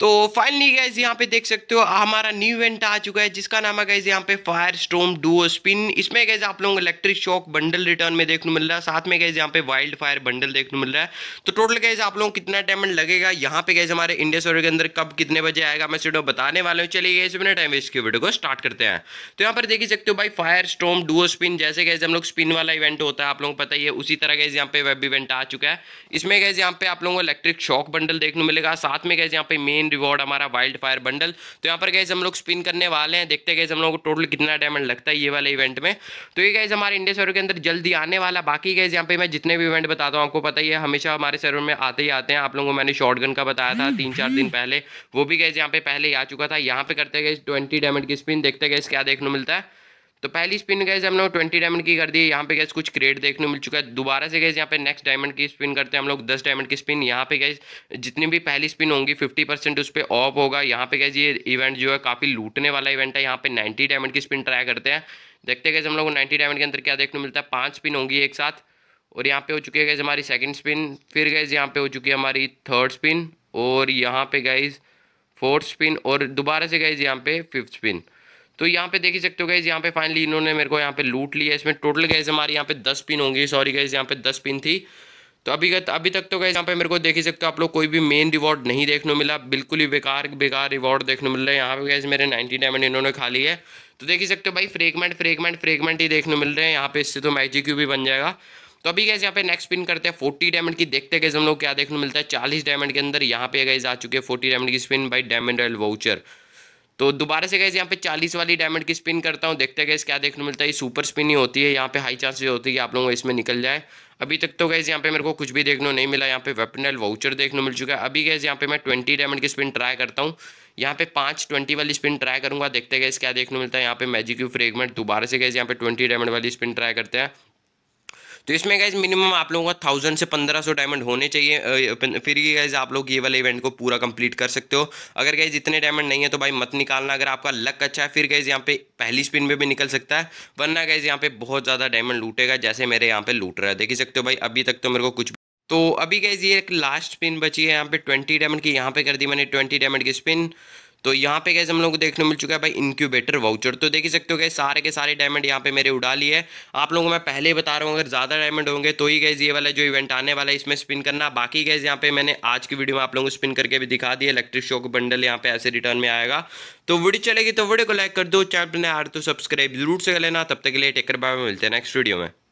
तो finally guys यहाँ पे देख सकते हो हमारा न्यू इवेंट आ चुका है जिसका नाम है गैज यहाँ पे फायर स्टोम डुओ स्पिन इसमें गैज आप लोगों को इलेक्ट्रिक शॉक बंडल रिटर्न में देखने मिल रहा है साथ में गैज यहाँ पे वाइल्ड फायर बंडल देखने मिल रहा है तो टोटल गैज आप लोगों को कितना डायमंड लगेगा यहाँ पे गैज हमारे इंडिया सोरे के अंदर कब कितने बजे आएगा मैं सीडो बताने वाले हूँ चलिए गए मैंने टाइम वेस्ट की वीडियो को स्टार्ट करते हैं तो यहाँ पर देख सकते हो भाई फायर स्टोम डुओ स्पिन जैसे गैज हम लोग स्पिन वाला इवेंट होता है आप लोगों को पता ही है उसी तरह गैज यहाँ पे वेब इवेंट आ चुका है इसमें गैज यहाँ पे आप लोगों को इलेक्ट्रिक शॉक बंडल देखने मिलेगा साथ में गैज यहाँ पे मेन स्पिन रिवॉर्ड हमारा वाइल्ड फायर बंडल तो यहाँ पर गैस हम लोग स्पिन करने वाले हैं देखते गए हम लोग को टोटल कितना डायमंड लगता है ये वाले इवेंट में तो ये गैस हमारे इंडिया सर्वर के अंदर जल्दी आने वाला बाकी गैस यहाँ पे मैं जितने भी इवेंट बताता हूँ आपको पता ही है हमेशा हमारे सर्वर में आते ही आते हैं आप लोगों को मैंने शॉर्ट का बताया था तीन चार दिन पहले वो भी गैस यहाँ पे पहले ही आ चुका था यहाँ पे करते गए ट्वेंटी डायमंड की स्पिन देखते गए क्या देखने मिलता है तो पहली स्पिन गैस हम लोग ट्वेंटी डायमंड की कर दी यहाँ पे गैस कुछ क्रेड देखने मिल चुका है दोबारा से गैस यहाँ पे नेक्स्ट डायमंड की स्पिन करते हैं हम लोग दस डायमंड की स्पिन यहाँ पे गैस जितनी भी पहली स्पिन होंगी फिफ्टी परसेंट उस पर ऑफ होगा यहाँ पे गैस ये इवेंट जो है काफ़ी लूटने वाला इवेंट है यहाँ पे नाइन्टी डायमंड की स्पिन ट्राई करते हैं देखते गए हम लोग को नाइन्टी डायमंड के अंदर क्या देखने मिलता है पाँच स्पिन होंगी एक साथ और यहाँ पे हो चुकी है गैस हमारी सेकेंड स्पिन फिर गैस यहाँ पे हो चुकी है हमारी थर्ड स्पिन और यहाँ पे गैस फोर्थ स्पिन और दोबारा से गैस यहाँ पे फिफ्थ स्पिन तो यहाँ पे देख ही सकते हो गए यहाँ पे फाइनली इन्होंने मेरे को यहाँ पे लूट लिया इसमें टोटल गए हमारे यहाँ पे दस पिन होंगी सॉरी गए यहाँ पे दस पिन थी तो अभी अभी तक तो गए यहाँ पे मेरे को देख ही सकते हो आप लोग कोई भी मेन रिवॉर्ड नहीं देखने मिला बिल्कुल ही बेकार बेकार रिवॉर्ड देखने मिल रहा है यहाँ पे गए मेरे नाइनटी डायमंड इन्होंने खा लिया है तो देख ही सकते हो भाई फ्रेगमेंट फ्रेगमेंट फ्रेगमेंट ही देखने मिल रहे हैं यहाँ पे इससे तो मैजिक भी बन जाएगा तो अभी कैसे यहाँ पे नेक्स्ट पिन करते हैं फोर्टी डायमंड की देखते गए हम लोग क्या देखने मिलता है चालीस डायमंड के अंदर यहाँ पे गए आ चुके हैं फोर्टी डायमंड की spin by diamond royal voucher तो दोबारा से गैस यहाँ पे चालीस वाली डायमंड की स्पिन करता हूँ देखते गैस क्या देखने मिलता है सुपर स्पिन ही होती है यहाँ पे हाई चांसेस होती है कि आप लोगों को इसमें निकल जाए अभी तक तो गैस यहाँ पे मेरे को कुछ भी देखने नहीं मिला यहाँ पे वेपनल वाउचर देखने मिल चुका है अभी गैस यहाँ पे मैं ट्वेंटी डायमंड की स्पिन ट्राई करता हूँ यहाँ पे पाँच ट्वेंटी वाली स्पिन ट्राई करूँगा देखते गैस क्या देखने मिलता है यहाँ पे मैजिक्यू फ्रेगमेंट दोबारा से गैस यहाँ पे ट्वेंटी डायमंड वाली स्पिन ट्राई करते हैं तो इसमें गाइज मिनिमम आप लोगों का थाउजेंड से पंद्रह सौ डायमंड होने चाहिए फिर ये गाइज आप लोग ये वाले इवेंट को पूरा कंप्लीट कर सकते हो अगर गाइज इतने डायमंड नहीं है तो भाई मत निकालना अगर आपका लक अच्छा है फिर गाइज यहाँ पे पहली स्पिन में भी निकल सकता है वरना गाइज यहाँ पे बहुत ज़्यादा डायमंड लूटेगा जैसे मेरे यहाँ पे लूट रहा है देख ही सकते हो भाई अभी तक तो मेरे को कुछ तो अभी गैज ये एक लास्ट स्पिन बची है यहाँ पे ट्वेंटी डायमंड की यहाँ पे कर दी मैंने ट्वेंटी डायमंड की स्पिन तो यहाँ पे कैसे हम लोग को देखने मिल चुका है भाई इंक्यूबेटर वाउचर तो देख ही सकते हो गए सारे के सारे डायमंड यहाँ पे मेरे उड़ा लिए है आप लोगों को मैं पहले ही बता रहा हूँ अगर ज़्यादा डायमंड होंगे तो ही गैस ये वाला जो इवेंट आने वाला है इसमें स्पिन करना बाकी गैस यहाँ पे मैंने आज की वीडियो में आप लोगों को स्पिन करके भी दिखा दिया इलेक्ट्रिक शॉक बंडल यहाँ पे ऐसे रिटर्न में आएगा तो वीडियो चलेगी तो वीडियो को लाइक कर दो चैनल ने नया तो सब्सक्राइब जरूर से कर लेना तब तक के लिए टेकर बाय मिलते हैं नेक्स्ट वीडियो में